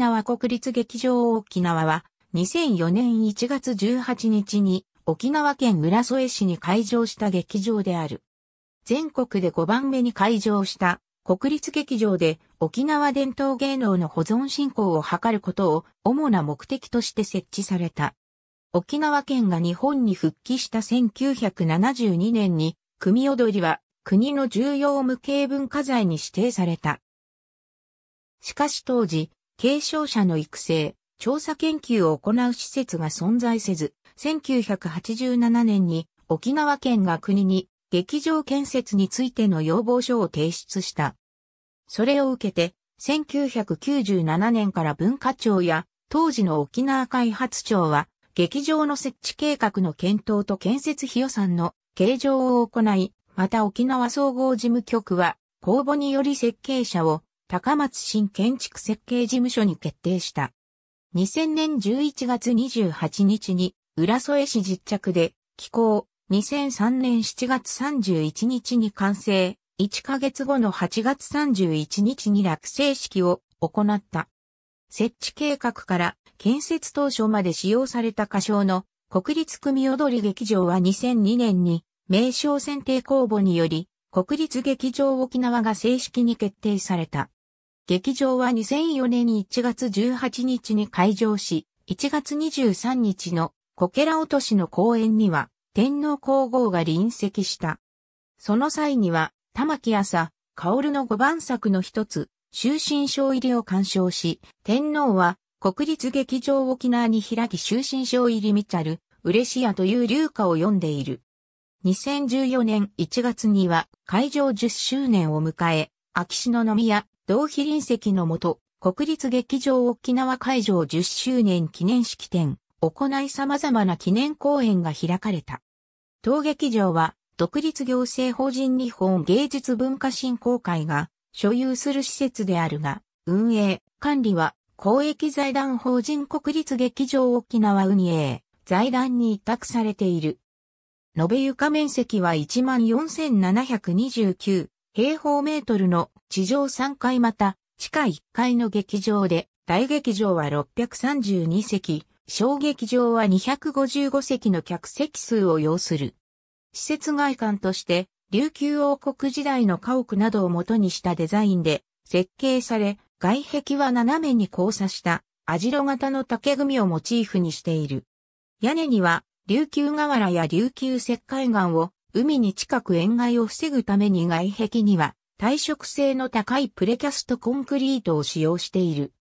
縄国立劇場沖縄は2004年1月18日に沖縄県浦添市に開場した劇場である。全国で5番目に開場した国立劇場で沖縄伝統芸能の保存振興を図ることを主な目的として設置された。沖縄県が日本に復帰した1972年に組踊りは国の重要無形文化財に指定された。しかし当時、継承者の育成、調査研究を行う施設が存在せず、1987年に沖縄県が国に劇場建設についての要望書を提出した。それを受けて、1997年から文化庁や当時の沖縄開発庁は、劇場の設置計画の検討と建設費予算の計上を行い、また沖縄総合事務局は公募により設計者を高松新建築設計事務所に決定した。2000年11月28日に浦添市実着で寄港、2003年7月31日に完成、1ヶ月後の8月31日に落成式を行った。設置計画から建設当初まで使用された歌唱の国立組踊り劇場は2002年に名称選定公募により国立劇場沖縄が正式に決定された。劇場は2004年1月18日に開場し、1月23日のコケラ落としの公演には天皇皇后が臨席した。その際には、玉木朝、薫の五番作の一つ、終身賞入りを鑑賞し、天皇は国立劇場沖縄に開き終身賞入りミチャル、嬉しやという流歌を読んでいる。2014年1月には会場10周年を迎え、秋篠宮同飛臨席のもと、国立劇場沖縄会場10周年記念式典、行い様々な記念公演が開かれた。当劇場は、独立行政法人日本芸術文化振興会が所有する施設であるが、運営、管理は公益財団法人国立劇場沖縄運営、財団に委託されている。延べ床面積は14,729平方メートルの地上3階また地下1階の劇場で、大劇場は632席、小劇場は255席の客席数を要する。施設外観として、琉球王国時代の家屋などを元にしたデザインで設計され、外壁は斜めに交差したアジロ型の竹組をモチーフにしている。屋根には琉球瓦や琉球石灰岩を海に近く塩害を防ぐために外壁には耐食性の高いプレキャストコンクリートを使用している。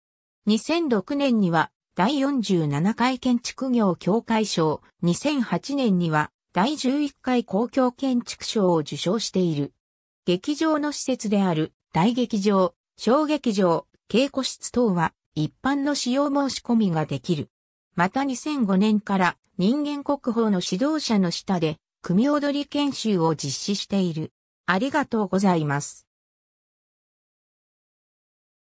2006年には第47回建築業協会賞、2008年には第11回公共建築賞を受賞している。劇場の施設である大劇場、小劇場、稽古室等は一般の使用申し込みができる。また2005年から人間国宝の指導者の下で組踊り研修を実施している。ありがとうございます。